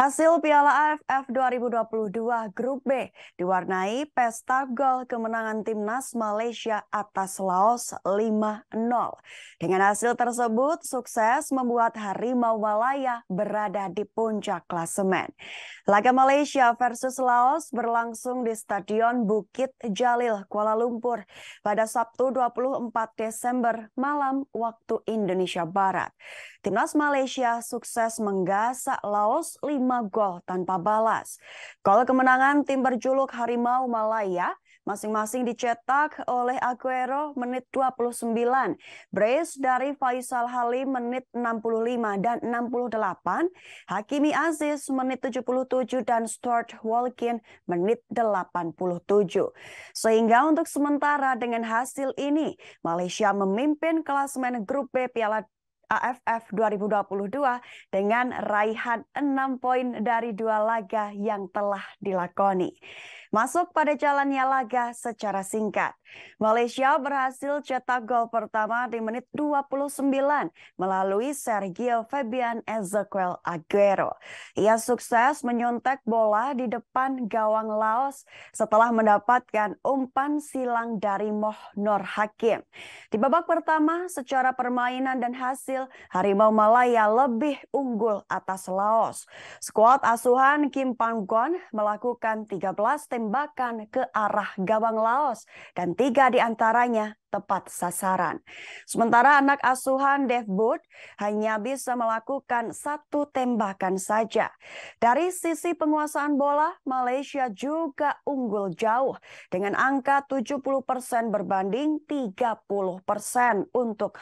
Hasil Piala AFF 2022 Grup B diwarnai pesta gol kemenangan timnas Malaysia atas Laos 5-0. Dengan hasil tersebut, sukses membuat Harimau Malaya berada di puncak klasemen. Laga Malaysia versus Laos berlangsung di Stadion Bukit Jalil, Kuala Lumpur pada Sabtu 24 Desember malam waktu Indonesia Barat. Timnas Malaysia sukses menggasak Laos 5 5 gol tanpa balas. Gol kemenangan tim berjuluk Harimau Malaya masing-masing dicetak oleh Aguero menit 29, Brace dari Faisal Halim menit 65 dan 68, Hakimi Aziz menit 77 dan Stuart Walkin menit 87. Sehingga untuk sementara dengan hasil ini, Malaysia memimpin klasemen grup B Piala AFF 2022 dengan raihan 6 poin dari dua laga yang telah dilakoni. Masuk pada jalannya laga secara singkat. Malaysia berhasil cetak gol pertama di menit 29 melalui Sergio Fabian Ezequiel Aguero. Ia sukses menyontek bola di depan gawang Laos setelah mendapatkan umpan silang dari Moh Nur Hakim. Di babak pertama, secara permainan dan hasil hasil, Harimau Malaya lebih unggul atas Laos. Skuad asuhan Kim Panggon melakukan 13 tembakan ke arah gawang Laos dan tiga di antaranya tepat sasaran. Sementara anak asuhan Dev Boot hanya bisa melakukan satu tembakan saja. Dari sisi penguasaan bola, Malaysia juga unggul jauh dengan angka 70% berbanding 30% untuk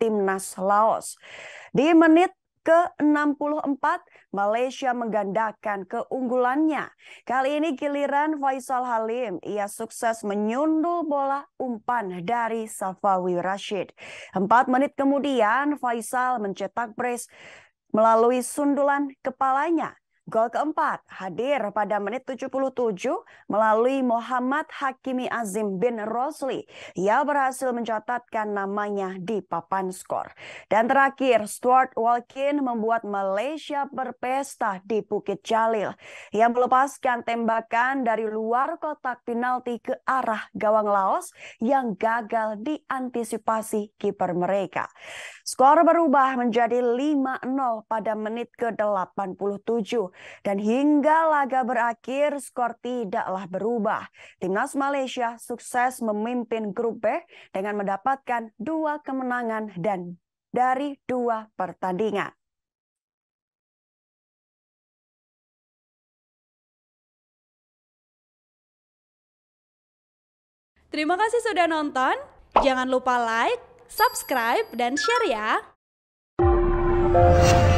timnas Laos. Di menit ke-64, Malaysia menggandakan keunggulannya. Kali ini giliran Faisal Halim. Ia sukses menyundul bola umpan dari Safawi Rashid. Empat menit kemudian, Faisal mencetak brace melalui sundulan kepalanya. Gol keempat hadir pada menit 77 melalui Muhammad Hakimi Azim bin Rosli. Ia berhasil mencatatkan namanya di papan skor. Dan terakhir, Stuart Walkin membuat Malaysia berpesta di Bukit Jalil. Ia melepaskan tembakan dari luar kotak penalti ke arah gawang Laos yang gagal diantisipasi kiper mereka. Skor berubah menjadi 5-0 pada menit ke-87 dan hingga laga berakhir, skor tidaklah berubah. Timnas Malaysia sukses memimpin grup B dengan mendapatkan dua kemenangan dan dari dua pertandingan. Terima kasih sudah nonton. Jangan lupa like, subscribe, dan share ya.